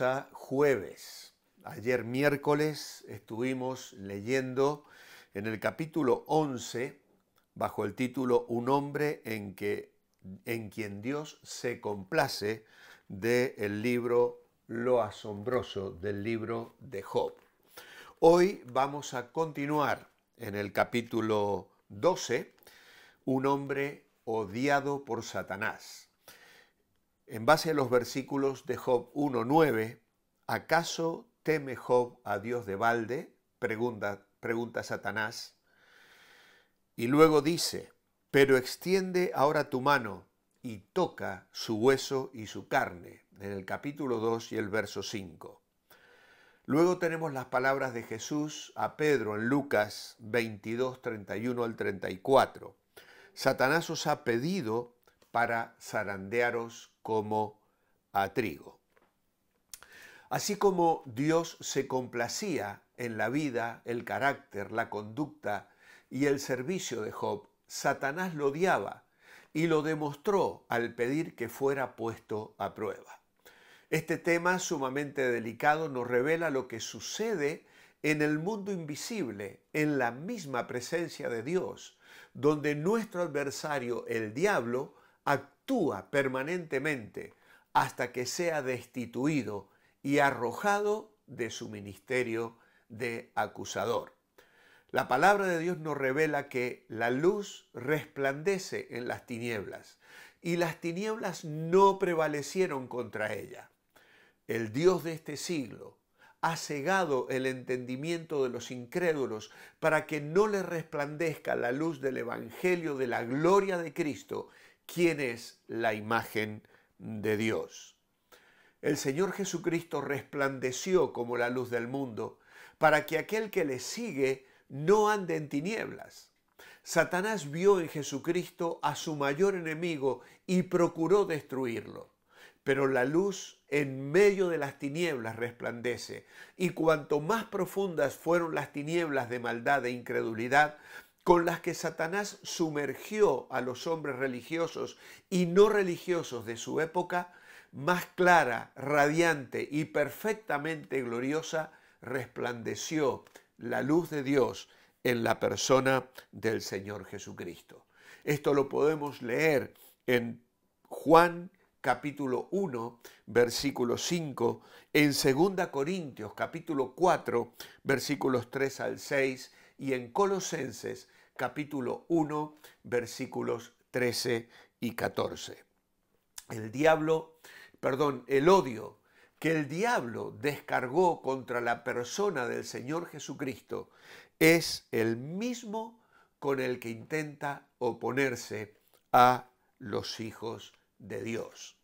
a jueves. Ayer miércoles estuvimos leyendo en el capítulo 11, bajo el título Un hombre en, que, en quien Dios se complace, del libro Lo asombroso, del libro de Job. Hoy vamos a continuar en el capítulo 12, Un hombre odiado por Satanás. En base a los versículos de Job 1.9, ¿acaso teme Job a Dios de balde? Pregunta, pregunta Satanás. Y luego dice, pero extiende ahora tu mano y toca su hueso y su carne, en el capítulo 2 y el verso 5. Luego tenemos las palabras de Jesús a Pedro en Lucas 22, 31 al 34. Satanás os ha pedido para zarandearos como a trigo. Así como Dios se complacía en la vida, el carácter, la conducta y el servicio de Job, Satanás lo odiaba y lo demostró al pedir que fuera puesto a prueba. Este tema sumamente delicado nos revela lo que sucede en el mundo invisible, en la misma presencia de Dios, donde nuestro adversario, el diablo, actúa permanentemente hasta que sea destituido y arrojado de su ministerio de acusador. La palabra de Dios nos revela que la luz resplandece en las tinieblas y las tinieblas no prevalecieron contra ella. El Dios de este siglo ha cegado el entendimiento de los incrédulos para que no le resplandezca la luz del Evangelio de la gloria de Cristo quién es la imagen de Dios. El Señor Jesucristo resplandeció como la luz del mundo, para que aquel que le sigue no ande en tinieblas. Satanás vio en Jesucristo a su mayor enemigo y procuró destruirlo. Pero la luz en medio de las tinieblas resplandece, y cuanto más profundas fueron las tinieblas de maldad e incredulidad, con las que Satanás sumergió a los hombres religiosos y no religiosos de su época, más clara, radiante y perfectamente gloriosa, resplandeció la luz de Dios en la persona del Señor Jesucristo. Esto lo podemos leer en Juan capítulo 1, versículo 5, en 2 Corintios capítulo 4, versículos 3 al 6 y en Colosenses capítulo 1 versículos 13 y 14. El diablo, perdón, el odio que el diablo descargó contra la persona del Señor Jesucristo es el mismo con el que intenta oponerse a los hijos de Dios.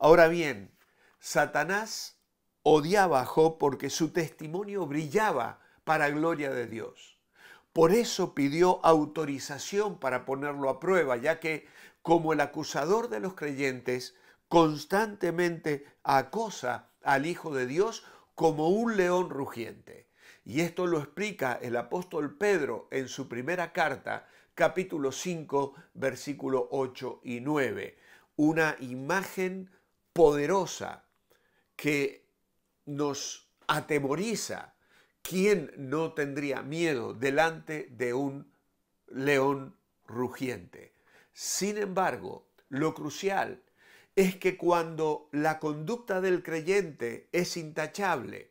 Ahora bien, Satanás odiaba a Job porque su testimonio brillaba para gloria de Dios. Por eso pidió autorización para ponerlo a prueba, ya que como el acusador de los creyentes constantemente acosa al Hijo de Dios como un león rugiente. Y esto lo explica el apóstol Pedro en su primera carta, capítulo 5, versículo 8 y 9. Una imagen poderosa que nos atemoriza ¿quién no tendría miedo delante de un león rugiente? Sin embargo, lo crucial es que cuando la conducta del creyente es intachable,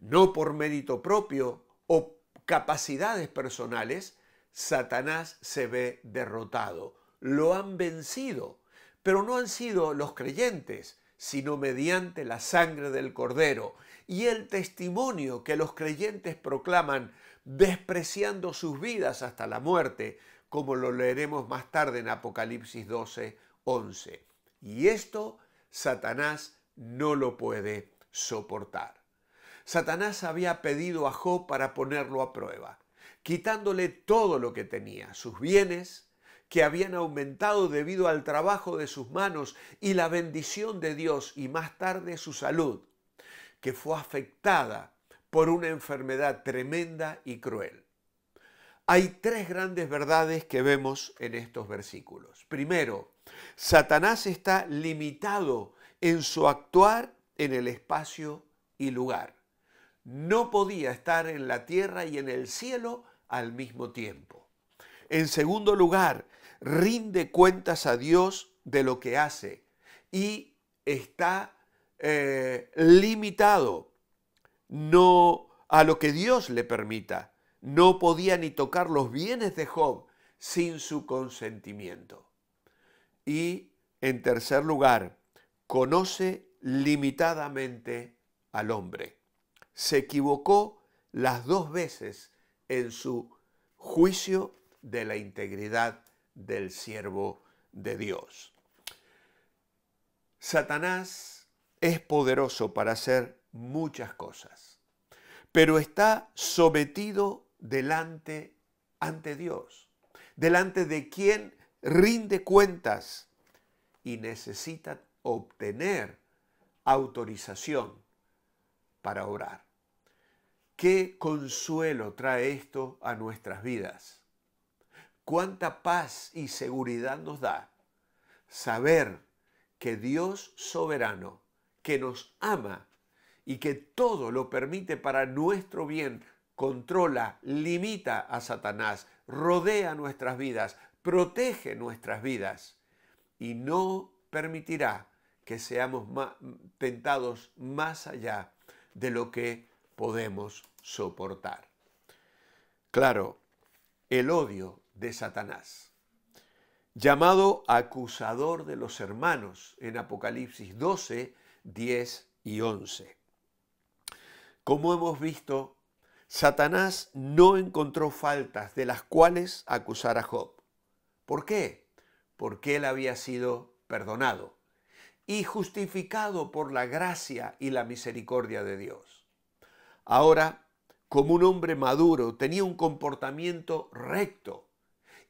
no por mérito propio o capacidades personales, Satanás se ve derrotado. Lo han vencido, pero no han sido los creyentes, sino mediante la sangre del cordero y el testimonio que los creyentes proclaman despreciando sus vidas hasta la muerte, como lo leeremos más tarde en Apocalipsis 12, 11. Y esto Satanás no lo puede soportar. Satanás había pedido a Job para ponerlo a prueba, quitándole todo lo que tenía, sus bienes, que habían aumentado debido al trabajo de sus manos y la bendición de Dios y más tarde su salud que fue afectada por una enfermedad tremenda y cruel. Hay tres grandes verdades que vemos en estos versículos. Primero, Satanás está limitado en su actuar en el espacio y lugar. No podía estar en la tierra y en el cielo al mismo tiempo. En segundo lugar, rinde cuentas a Dios de lo que hace y está eh, limitado no a lo que Dios le permita. No podía ni tocar los bienes de Job sin su consentimiento. Y en tercer lugar, conoce limitadamente al hombre. Se equivocó las dos veces en su juicio de la integridad del siervo de Dios. Satanás es poderoso para hacer muchas cosas, pero está sometido delante ante Dios, delante de quien rinde cuentas y necesita obtener autorización para orar. Qué consuelo trae esto a nuestras vidas. Cuánta paz y seguridad nos da saber que Dios soberano que nos ama y que todo lo permite para nuestro bien, controla, limita a Satanás, rodea nuestras vidas, protege nuestras vidas y no permitirá que seamos tentados más allá de lo que podemos soportar. Claro, el odio de Satanás, llamado acusador de los hermanos en Apocalipsis 12, 10 y 11. Como hemos visto, Satanás no encontró faltas de las cuales acusar a Job. ¿Por qué? Porque él había sido perdonado y justificado por la gracia y la misericordia de Dios. Ahora, como un hombre maduro, tenía un comportamiento recto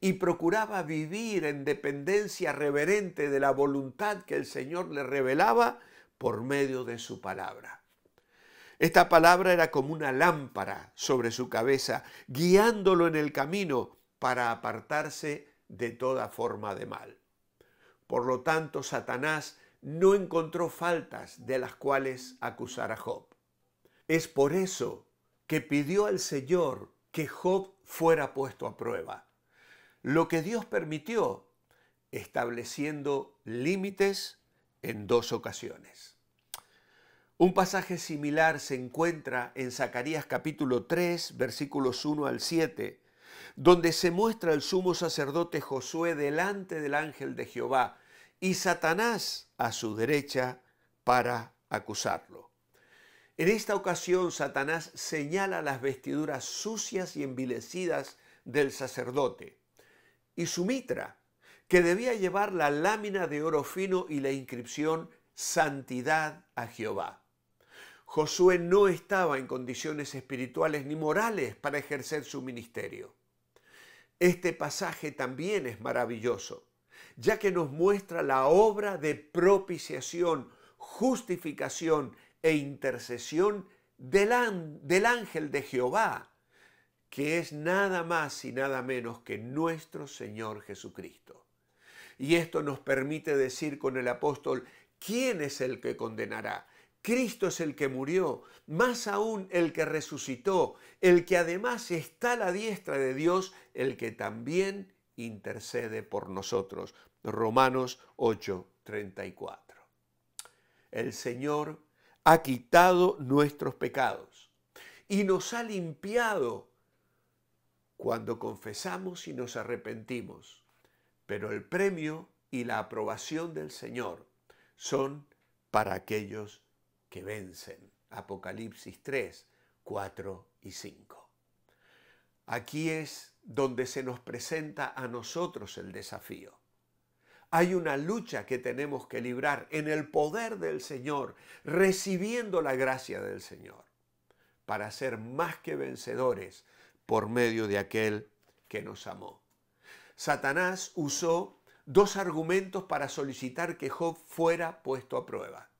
y procuraba vivir en dependencia reverente de la voluntad que el Señor le revelaba por medio de su palabra. Esta palabra era como una lámpara sobre su cabeza, guiándolo en el camino para apartarse de toda forma de mal. Por lo tanto, Satanás no encontró faltas de las cuales acusar a Job. Es por eso que pidió al Señor que Job fuera puesto a prueba, lo que Dios permitió, estableciendo límites en dos ocasiones. Un pasaje similar se encuentra en Zacarías capítulo 3, versículos 1 al 7, donde se muestra el sumo sacerdote Josué delante del ángel de Jehová y Satanás a su derecha para acusarlo. En esta ocasión Satanás señala las vestiduras sucias y envilecidas del sacerdote y su mitra, que debía llevar la lámina de oro fino y la inscripción Santidad a Jehová. Josué no estaba en condiciones espirituales ni morales para ejercer su ministerio. Este pasaje también es maravilloso, ya que nos muestra la obra de propiciación, justificación e intercesión del, del ángel de Jehová, que es nada más y nada menos que nuestro Señor Jesucristo. Y esto nos permite decir con el apóstol, ¿quién es el que condenará? Cristo es el que murió, más aún el que resucitó, el que además está a la diestra de Dios, el que también intercede por nosotros. Romanos 8:34. El Señor ha quitado nuestros pecados y nos ha limpiado cuando confesamos y nos arrepentimos pero el premio y la aprobación del Señor son para aquellos que vencen. Apocalipsis 3, 4 y 5. Aquí es donde se nos presenta a nosotros el desafío. Hay una lucha que tenemos que librar en el poder del Señor, recibiendo la gracia del Señor, para ser más que vencedores por medio de aquel que nos amó. Satanás usó dos argumentos para solicitar que Job fuera puesto a prueba.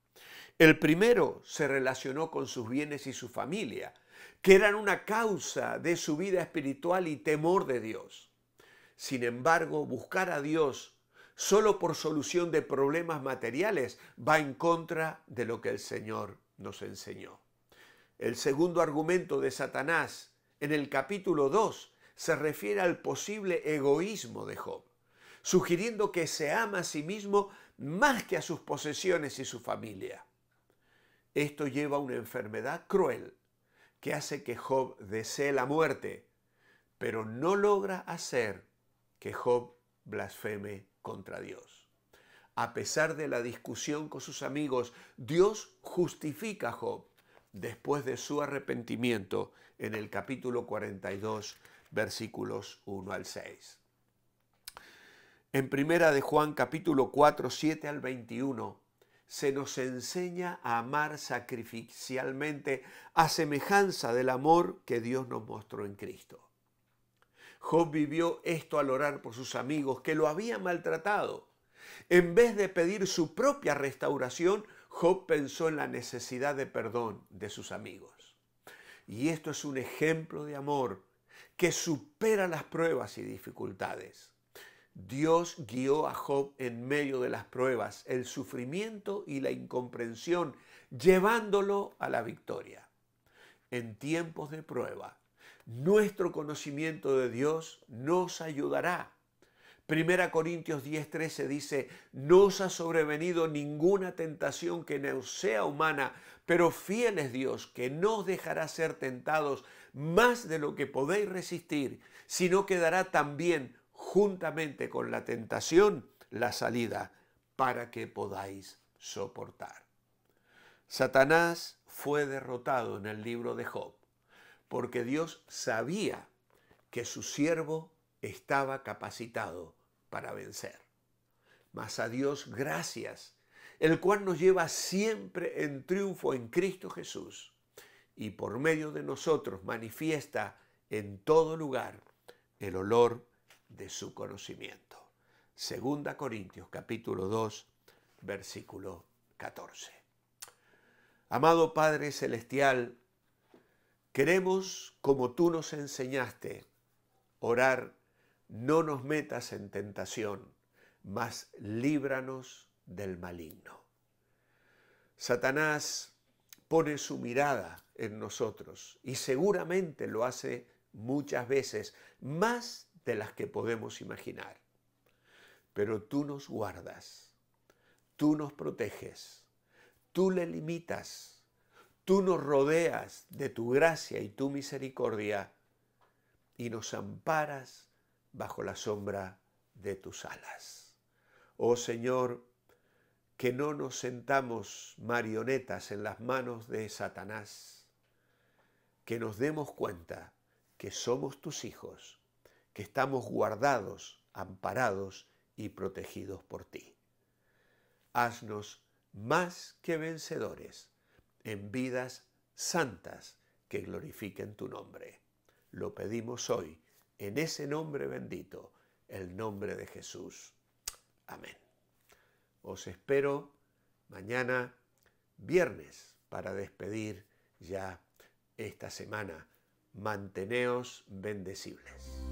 El primero se relacionó con sus bienes y su familia, que eran una causa de su vida espiritual y temor de Dios. Sin embargo, buscar a Dios solo por solución de problemas materiales va en contra de lo que el Señor nos enseñó. El segundo argumento de Satanás en el capítulo 2 se refiere al posible egoísmo de Job, sugiriendo que se ama a sí mismo más que a sus posesiones y su familia. Esto lleva a una enfermedad cruel que hace que Job desee la muerte, pero no logra hacer que Job blasfeme contra Dios. A pesar de la discusión con sus amigos, Dios justifica a Job después de su arrepentimiento en el capítulo 42 versículos 1 al 6. En primera de Juan capítulo 4, 7 al 21, se nos enseña a amar sacrificialmente a semejanza del amor que Dios nos mostró en Cristo. Job vivió esto al orar por sus amigos que lo había maltratado. En vez de pedir su propia restauración, Job pensó en la necesidad de perdón de sus amigos. Y esto es un ejemplo de amor que supera las pruebas y dificultades. Dios guió a Job en medio de las pruebas, el sufrimiento y la incomprensión, llevándolo a la victoria. En tiempos de prueba, nuestro conocimiento de Dios nos ayudará. Primera Corintios 10:13 dice, no os ha sobrevenido ninguna tentación que no sea humana, pero fiel es Dios, que no os dejará ser tentados más de lo que podéis resistir, sino que dará también juntamente con la tentación la salida para que podáis soportar. Satanás fue derrotado en el libro de Job, porque Dios sabía que su siervo estaba capacitado para vencer. Mas a Dios gracias, el cual nos lleva siempre en triunfo en Cristo Jesús y por medio de nosotros manifiesta en todo lugar el olor de su conocimiento. Segunda Corintios capítulo 2, versículo 14. Amado Padre Celestial, queremos, como tú nos enseñaste, orar, no nos metas en tentación, mas líbranos del maligno. Satanás pone su mirada en nosotros y seguramente lo hace muchas veces, más de las que podemos imaginar. Pero tú nos guardas, tú nos proteges, tú le limitas, tú nos rodeas de tu gracia y tu misericordia y nos amparas bajo la sombra de tus alas. Oh Señor, que no nos sentamos marionetas en las manos de Satanás que nos demos cuenta que somos tus hijos, que estamos guardados, amparados y protegidos por ti. Haznos más que vencedores en vidas santas que glorifiquen tu nombre. Lo pedimos hoy en ese nombre bendito, el nombre de Jesús. Amén. Os espero mañana, viernes, para despedir ya esta semana. Manteneos bendecibles.